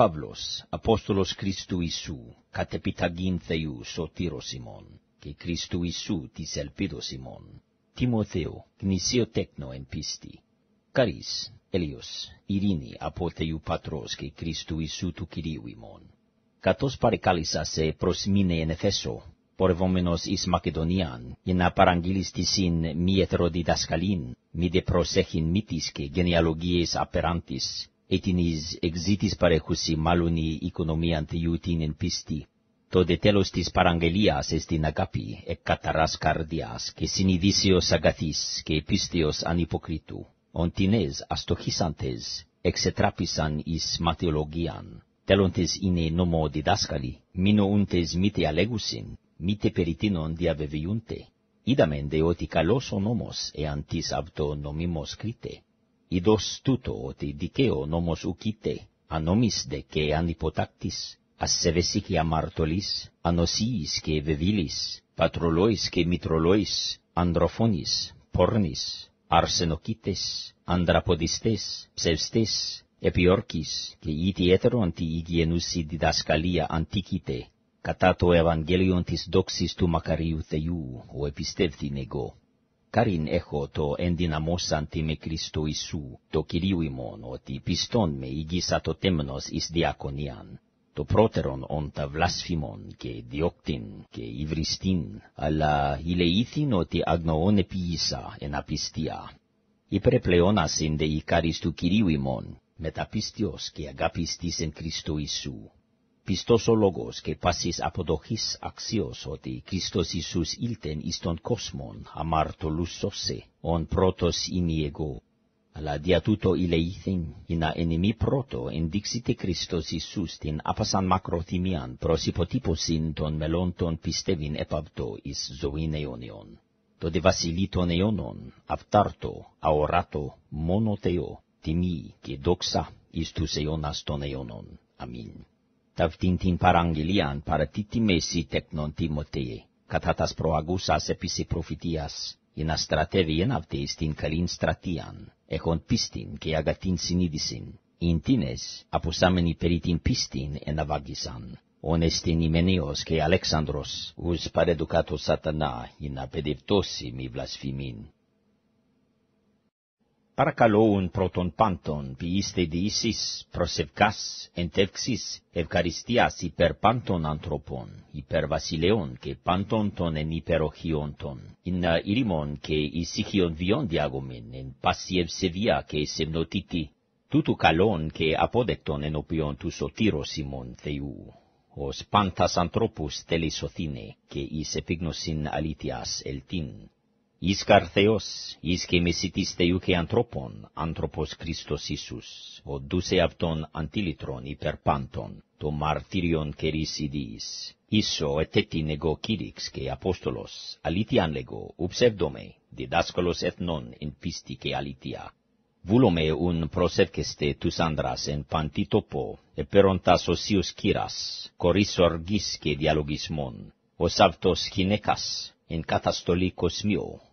Παύλος, Απόστολος Χριστού Ιησού, κατεπιταγήν Θεού σωτήρος ημών, και Χριστού Ιησού της ελπίδος ημών, Τιμωθέου, γνησίο τέκνο εν πίστη, καρίς, έλιος, ειρήνη από Θεού Πατρός και Χριστού Ιησού του Κυρίου ημών. Καθώς παρεκάλησα σε προς μήνε εν Εφέσο, πορευόμενος εις Μακεδονίαν, για να παραγγείλεις τη συν μη εθροδιδασκαλήν, μη δε προσέχειν μύτης και γενεαλογίες απεράντης, ετινής εξήτης παρέχουσι μάλλον η οικονομία Θεού την εν πίστη. Το δε τέλος της παραγγελίας εστιν αγάπη, εκ καταράς καρδιάς, και συνειδήσεως αγαθής, και πίστεως ανυποκρίτου. Οντινές αστοχήσαντες, εξετράπησαν εις ματιολογίαν. Τέλοντες είναι νόμο διδάσκαλοι, μηνοούντες μήτε αλέγουσιν, μήτε περιτίνον διαβεβαιούνται. Είδαμεν δε ότι καλός ο νόμος, εάν της αυτο κρίτε. Ιδός τούτο ότι δικαίω νόμος ουκείται, ανομής δε και ανυποτάκτης, ασεβεσί και αμαρτωλής, ανοσίης και ευεβήλης, πατρολόης και μητρολόης, ανδροφώνης, πόρνης, αρσενοκίτες, ανδραποδιστές, ψευστές, επιόρκης και ιδιαίτερον τη υγιενούσι διδασκαλία αντικήτε, κατά το Ευαγγέλιον της δόξης του μακαρίου Θεού, ο επιστεύθην εγώ. Κάριν έχω το ενδυναμώσαντι με Χριστό Ιησού, το Κυρίου ημών, ότι πιστών με ηγίσα το τέμνος εις διακονίαν, το πρότερον ον τα βλασφημον και διόκτην και υβριστήν, αλλά ηλεήθην ότι αγνοών επίησα εν απιστία. ειν δε η του Κυρίου ημών, μεταπίστιος και αγάπης της εν Χριστό Ιησού, πιστός ο λόγος και πάσης αποδοχής αξίως ότι Χριστός Ιησούς ήλθεν εις τον κόσμον αμαρτωλούς σώσε, ον πρώτος είμαι εγώ. Αλλά δια τούτο ηλεήθεν, ή να ημί πρώτο ενδείξετε Χριστός Ιησούς την άπασαν μακροθυμίαν προς υποτύπωσιν των μελών των πιστεύειν επαυτό εις ζωήν αιώνιον. Το βασιλεί των αιώνων, αυτάρτο, αοράτο, μόνο Θεό, τιμή και δόξα εις τους αιώνας των αιώνων. Αμήν. Ταυτήν παραγγελίαν παρατήτη μέση τεκνον Τιμωτέε, κατά τας προαγούσας επίση προφητείας, ή να εν αυτές την καλήν στρατείαν, έχον πίστην και αγατήν συνείδησιν, ειν τίνες αποσάμενοι περί την πίστην εναβάγησαν. Ον εστιν ημενέος και Αλέξανδρος, ους παρεδοκάτω σατανά, η να παιδευτώσει μη βλασφημήν παρακαλούν πρώτον πάντων ποιήστε διήσεις, προσευκάς, τεύξεις ευχαριστίας υπέρ πάντων ανθρώπων, υπέρ βασιλέων και πάντων των εν υπεροχιών των, ειν ηρήμων και ησυχιών βιών διάγομεν, εν πάση ευσεβία και σεμνοτήτη, τούτου καλών και απόδεκτον οποίων του σωτήρος ημών Θεού. Ως πάντας ανθρώπους τελεσωθήνε, και εις επίγνωσιν αλήθειας ελτίν. Εις Θεός, εις και μεσίτης και ανθρώπων, άνθρωπος Χριστός Ιησούς, δούσε αυτον αντίλητρον υπερπάντων, το μαρτύριον κερίς ιδίης. Ίσο ετέτην εγώ κήρυξ και απόστολος, αλήθειαν λέγω, ουψεύδομαι, διδάσκολος εθνών εν πίστη και αλήθεια. Βούλομαι ουν προσεύκεστε τους άνδρας εν παντή τόπο, επέροντας οσίους κύρας, κορίς οργής και διαλογισμών, ως αυτός Χινέκας, εν καταστολή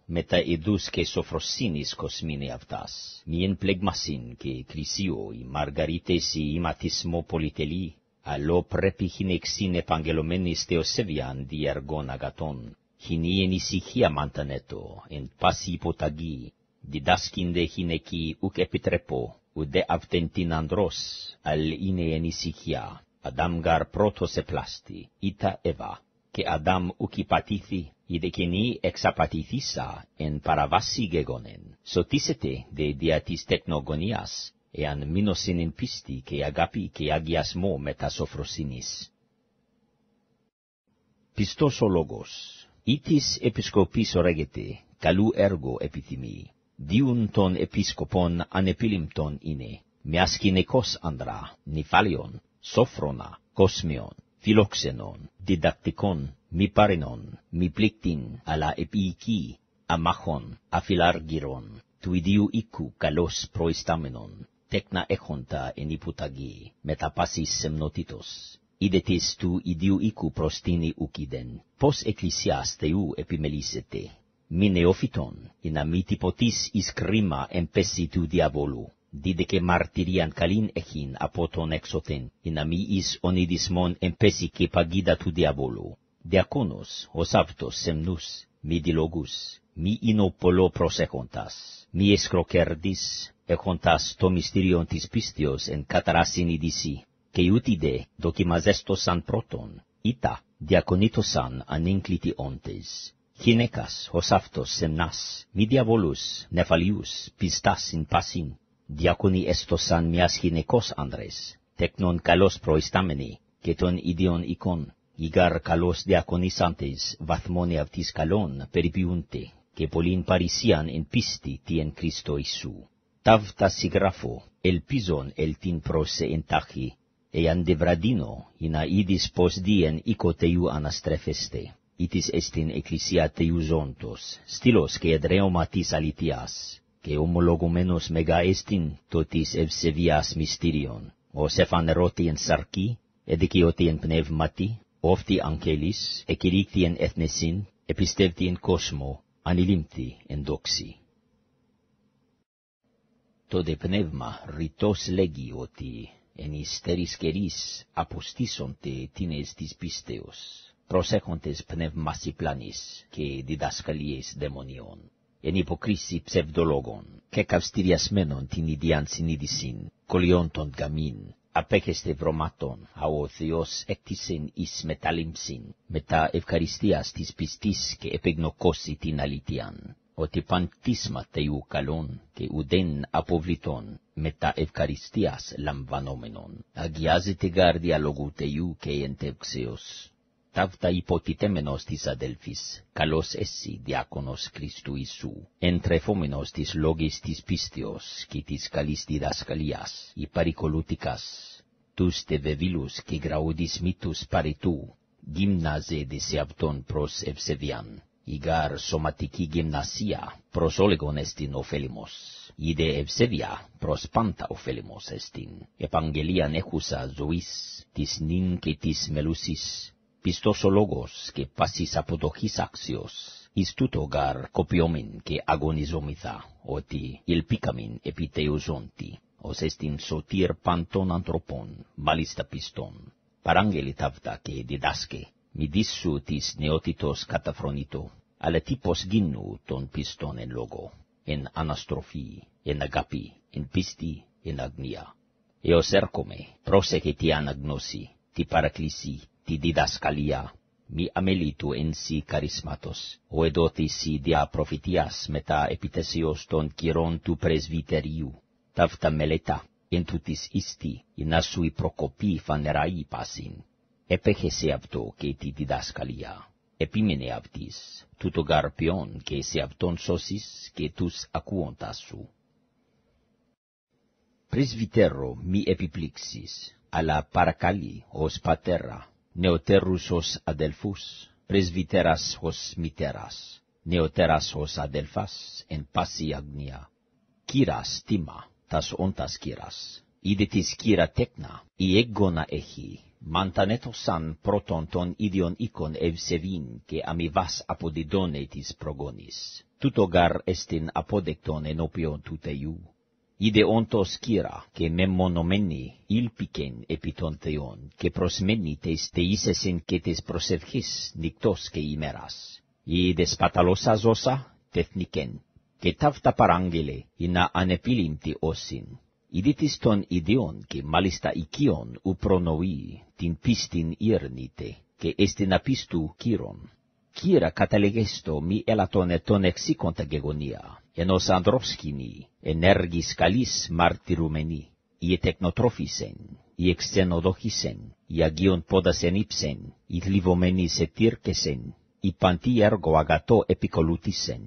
με τα ειδούς και σοφροσύνης κοσμίνε αυτάς, μιεν πλεγμασίν και κρυσίου, η μαργαρίτες η ηματισμό πολυτελή, αλλό πρέπει χιν εξήν επαγγελωμένης θεοσεβιαν διεργών αγατών, χιν εν ησυχία μαντανέτο, εν πάση υποταγή, διδάσκεινται χιν εκεί ουκ επιτρεπώ, ουδέ αυτεν την ανδρός, αλ είναι εν ησυχία, Αδάμγαρ πρώτος επλάστη, ήτα εβά, και Αδάμ ουκ πατήθη, η κενή εξαπατηθήσα εν παραβάσι γεγονεν. Σωτίσετε δε δια της τεκνογονίας, εάν μήνωσεν εν πίστη και αγάπη και αγιασμό μετά σοφροσύνης. Πιστός ο λόγος. Ή επισκοπής ωραγεται, καλού έργο επιθυμεί. Διούν των επισκοπών ανεπίλημπτον είναι, μιας γυναικός άνδρα, νυφάλιον, σόφρονα, κόσμιον φιλόξενον, διδακτικόν, μη παρενόν, μη πληκτήν, αλλά επική, αμάχων, αφιλάργυρων, του ιδίου οίκου καλός προϊστάμενον, τέκνα έχοντα εν υπουταγή, μετά πάσης σεμνοτήτος. Είδε της του ιδίου οίκου τήν ουκίδεν, πως εκκλησιάς Θεού επιμελήσεται. Μη νεοφυτον, ενα μη τυποτής εις κρίμα εμπέσει του διαβόλου δίδεκε μαρτυρίαν καλήν εχήν από τον εξωτέν, ειν να μη εις ονειδισμόν εμπέσει και παγίδα του διαβόλου. Διακόνος, ο αυτος σεμνούς, μη διλογούς, μη ίνο πολλό προσέχοντας, μη εσκροκέρδης, έχοντας το μυστήριον της πίστεως εν καταράσιν συνείδηση, και ούτι δε δοκιμαζέστο σαν πρώτον, ήτα διακονήτως σαν όντες. Χινέκας ο αυτος σεμνάς, μη διαβολούς, νεφαλίους, πιστάς συν πάσιν, διάκονοι έστωσαν μιας γυναικός άνδρες, τεκνον καλός προϊστάμενη και τον ιδιον εικόν, ηγάρ καλός διακονισάντες, βαθμονε αυτής καλών περιποιούνται, και πολλήν παρησίαν εν πίστη τι εν Χριστώ Ιησού. Ταύτα συγγράφω, ελπίζον ελ την πρόσε εν τάχη, εάν δε βραδίνω, ή να πως δίεν οίκο τέιου αναστρέφεστε, ή εστιν εκκλησία τέιου ζώντος, στήλος και εδραίωμα της αληθείας και ομολογουμένος μεγαέστην το της ευσεβίας μυστήριον, ως εφανερώτη εν σαρκή, εδικαιώτη εν πνεύματι, όφτη αγγέλης, εκηρύχθη εν έθνεσιν, επιστεύτη εν κόσμο, ανηλύμθη εν δόξη. Το δε πνεύμα ρητός λέγει ότι εν ιστερις κερίς αποστήσονται τίνες της πίστεως, προσέχοντες πνεύμασι πλάνης και διδασκαλίες δαιμονιών εν υποκρίσει ψευδολόγων και καυστηριασμένων την ιδιάν συνείδησιν, κολλιών των γαμήν, απέχεστε βρωμάτων, αο ο Θεός έκτισεν εις μεταλήμψιν, μετά ευχαριστίας της πιστής και επεγνωκώσει την αλήθειαν, ότι παντίσμα Τεού καλών και ουδέν αποβλητών, μετά ευχαριστίας λαμβανόμενων, αγιάζεται γάρδια λόγου Τεού και εντεύξεως ταύτα υποτιτέμενος της αδέλφης, καλός εσύ, διάκονος Χριστού Ιησού, εντρεφόμενος της λόγης της πίστεως και της καλής διδασκαλίας, υπαρικολούτικας, τους τεβεβίλους και γραούδης μύτους γυμνάζε δε σε αυτόν προς ευσεβιάν, ηγάρ σωματική γυμνασία, προς όλεγον εστιν ωφέλιμος. δε ευσεβία, προς πάντα ωφέλιμος εστιν, επαγγελίαν έχουσα ζωής, της νυν και της μελούσης, πιστός ο λόγος και πάσης αποδοχής άξιος, εις τούτο γαρ κοπιόμην και αγωνιζόμηθα, ότι ελπίκαμην επί Θεοζόντι, ως εστιν σωτήρ παντών ανθρωπών, μάλιστα πιστών. Παράγγελη ταύτα και διδάσκε, μη δίσου της νεότητος καταφρονήτω, αλλά τύπος γίνου τόν πιστών εν λόγο, εν αναστροφή, εν αγάπη, εν πίστη, εν αγνία. Έως έρχομαι, πρόσεχε τι αναγνώση, τι παρακλήσει, τη διδασκαλία, μη αμελήτου εν σι καρισματος, ο εδόθησι δια προφητείας μετά επιτεσίως των κυρών του πρεσβυτερίου, ταύτα μελετά, εν τούτης ιστι, ή να σου προκοπή φανεραή πασίν. Επέχεσαι αυτό και τη διδασκαλία. Επίμενε αυτής, το γαρπιόν και σε αυτόν σώσεις και τους ακούοντας σου. Πρεσβυτέρο μη επιπλήξεις, αλλά παρακαλεί ως πατέρα νεοτέρους ως αδελφούς, πρεσβυτέρας ως μητέρας, νεοτέρας ως αδελφάς, εν πάση αγνία. Κύρας τίμα, τας όντας κύρας, είδε της κύρα τέκνα, η έγγονα έχει, μαντανέτωσαν πρώτον των ίδιων οίκων ευσεβήν και αμοιβάς αποδιδόνε της προγόνης. Τούτο γαρ εστιν απόδεκτον ενώπιον του Θεού, Ιδεόντος κύρα και με μεμονωμένη ήλπικεν επί των θεών και προσμένη τες θεήσεσεν και τες προσευχής νύκτος και ημέρας. Η δεσπαταλώσα ζώσα τεθνικεν και ταύτα παράγγελε εινά ανεπίλημτη όσιν. Ιδίτης των ιδεών και μάλιστα οικείων ου προνοεί την πίστην ήρνητε και εστιν απίστου κύρον. Κύρα καταλεγέστο μη έλατωνε ετών εξήκοντα γεγονία ενός ανδρόφσκινη, ενέργης καλής μαρτυρουμένη, η ετεκνοτρόφησεν, η εξενοδοχήσεν, η αγίον πόδας ενύψεν, η θλιβωμένη σε τύρκεσεν, η παντή έργο αγατό επικολούθησεν.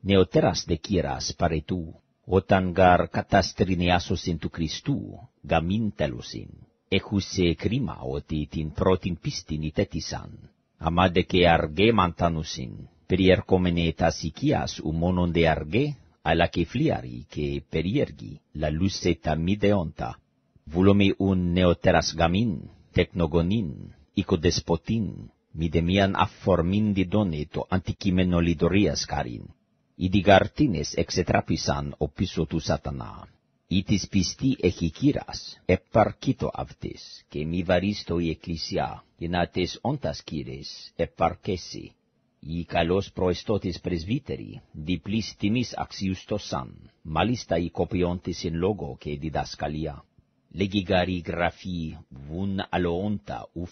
Νεοτέρας δε κύρας παρετού, όταν γαρ καταστρινιάσωσιν του Χριστού, γαμήν τέλωσιν, έχουσε κρίμα ότι την πρώτην πίστην ητέτησαν, αμάδε και τανούσιν οικίας ου μόνον δε αργέ, αλλά και και περίεργη, λούσε τα μη δεόντα. Βούλομε ουν νεοτέρας γαμίν, τεκνογονίν, οικοδεσποτίν, μη δε μίαν αφορμήν διδόνε το αντικείμενο λιδωρίας καρίν. Ή διγαρτίνες εξετράπησαν ο πίσω του σατανά. Η της πιστή έχει κύρας, επαρκήτω αυτής, και μη βαρίστο η εκκλησιά, για να όντας κύρες επαρκέσει οι καλός προεστώτης πρεσβύτεροι, διπλής τιμής αξιούστοσαν, μάλιστα οι κοπιόντες εν λόγο και διδασκαλία. Λεγιγαρή γραφή βουν αλοόντα ου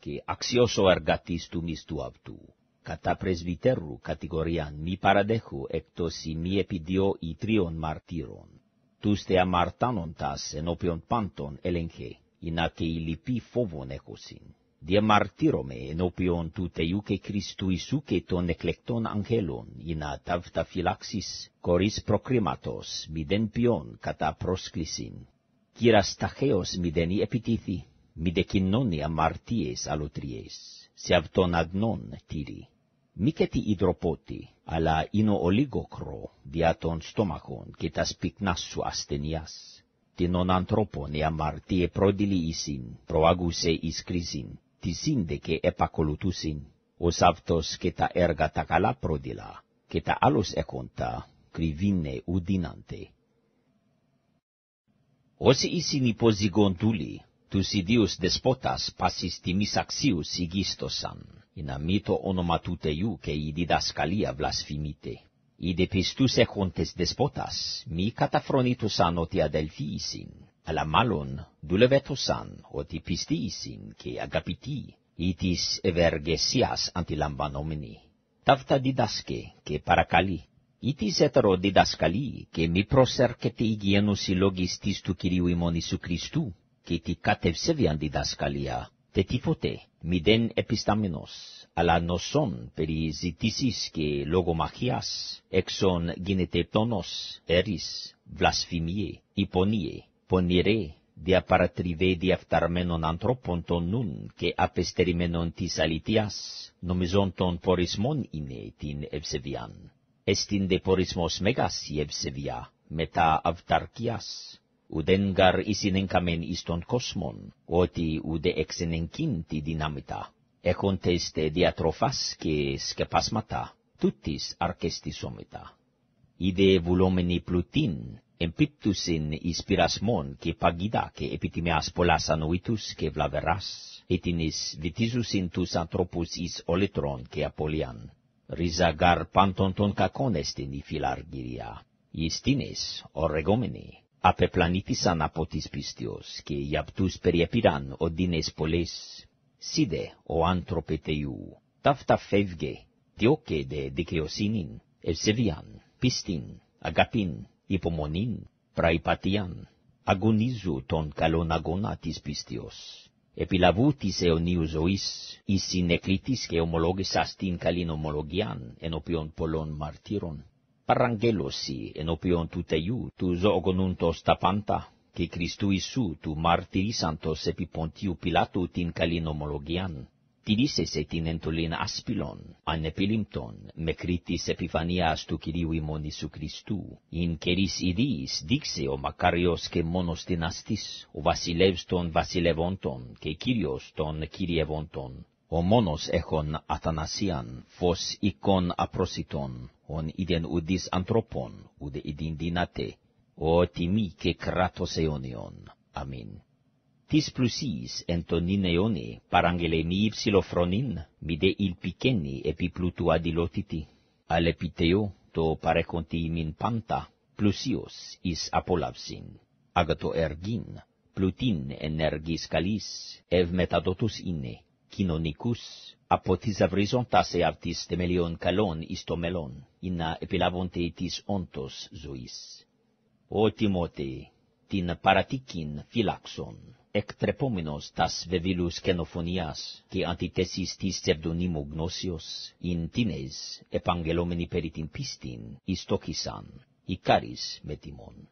και αξιός ο εργατής του μισθού αυτού. Κατά πρεσβυτέρου κατηγοριάν μη παραδέχου εκτός η μη επιδιώ ή τρίων μαρτύρων. Τους δε αμαρτάνοντας ενώπιον πάντων ελεγχέ, εινά και η λυπή φόβον έχωσιν διαμαρτύρομαι ενώπιον του Θεού και Χριστού Ιησού και των εκλεκτών αγγέλων, η να φυλάξεις, κορίς προκρίματος, μηδέν ποιόν κατά πρόσκλησιν. Κύρας ταχαίως μηδέν επιτήθη, μηδε κοινώνει αμαρτίες αλωτριές, σε αυτόν αγνών τύρι. Μη και τη υδροπότη, αλλά είναι ο λίγο κρο, δια των στόμαχων και τας πυκνάς σου ασθενειάς. Την ον ανθρώπων η αμαρτία πρόδειλη εισήν, προάγουσε εις τη σύνδεκε επακολουθούσιν, ως αυτός και τα έργα τα καλά πρόδειλα, και τα άλλος έκοντα, κρυβίνε ουδίναντε. Όσοι ήσιν υποζυγοντούλοι, τους ιδίους δεσπότας πάσης τιμής αξίους ηγίστοσαν, ή να μη το όνομα του και η διδασκαλία Η δε δεπιστούς έχοντες δεσπότας, μη καταφρονήτουσαν ότι αδελφοί αλλά μάλλον δούλευε το σαν ότι πιστήσιν και αγαπητή ή της ευεργεσίας αντιλαμβανόμενη. Ταύτα διδάσκε και παρακαλεί, ή της έτερο διδασκαλεί και μη προσέρχεται η γένωση λόγης της του Κυρίου ημών Ιησού Χριστού και τη κατευσεύει διδασκαλία, τε τίποτε μη δεν επιστάμενος, αλλά νοσόν περί ζητήσεις και λογομαχίας, έξον γίνεται πτώνος, έρης, βλασφημίε, υπονίε, πονηρέ, διαπαρατριβέ διαφθαρμένων ανθρώπων των νουν και απεστερημένων της αλήθειας, νομιζόν των πορισμών είναι την ευσεβιάν. Εστιν δε πορισμός μεγάς η ευσεβιά, μετά αυταρκίας. Ουδέν γαρ έγκαμεν εις τον κόσμον, ότι ουδε εγκίν τη δυνάμητα, Έχοντες δε διατροφάς και σκεπάσματα, τούτης αρκεστισόμητα. Είδε βουλόμενη πλουτίν, εμπίπτουσιν εις πειρασμόν και παγίδα και επιτιμέας πολλάς ανοήτους και βλαβεράς, και εις βυτίζουσιν τους ανθρώπους εις ολετρών και απολιάν. Ρίζαγαρ πάντων των κακών εστιν η φιλαργυρία. Οι στήνες, ορεγόμενοι, απεπλανήθησαν από τις πίστεως, και οι απτούς περιεπήραν οδύνες πολλές. Σίδε, ο άνθρωπε Θεού, ταύτα φεύγε, διώκε δικαιοσύνην, ευσεβίαν, πίστην, αγαπήν, υπομονήν, πραϊπατιάν, αγωνίζου τον καλόν αγώνα της πίστεως. Επιλαβού της αιωνίου ζωής, εις συνεκρίτης και ομολόγησας την καλήν ομολογιάν ενώπιον πολλών μαρτύρων. Παραγγέλωση ενώπιον του Θεού, του ζωογονούντος τα πάντα, και Χριστού Ιησού του μαρτυρήσαντος επί Ποντίου Πιλάτου την καλήν ομολογιάν, τηρήσε σε την εντολήν ασπιλών, ανεπιλήμπτων, με κρίτης επιφανίας του Κυρίου ημών Ιησού Χριστού. Ειν κερίς ιδίης δείξε ο μακάριος και μόνος δυναστής, ο βασιλεύς των βασιλευόντων και κύριος των κυριευόντων. Ο μόνος έχων αθανασίαν, φως εικόν απρόσιτων, ον είδεν ουδής ανθρώπων, ουδε ιδιν δυνάτε, ο τιμή και κράτος αιώνιον. Αμήν τις πλουσίες εν τον νιν αιώνε, παραγγελε μη υψηλο φρονίν, μη δε υλπικένι επί πλούτου αντιλότητη, αλεπιτεώ το παρεκοντή πάντα, πλουσίος εις απολαύσιν, αγατο εργίν, πλουτίν εν εργίς καλίς, ευ μεταδότους είναι, κοινωνικούς, από τις αυρίζοντας εαυτίς τεμελιών καλών εις το μελόν, εινά επιλαβονται τις όντως ζωής. Ο Τιμότη, την παρατικήν φυλάξον εκτρεπόμενος τας βεβήλους καινοφωνίας και αντιτέσεις της ψευδονύμου γνώσιος, ειν τίνες επαγγελόμενοι περί την πίστην, ιστόκησαν, ικάρις με τιμόν.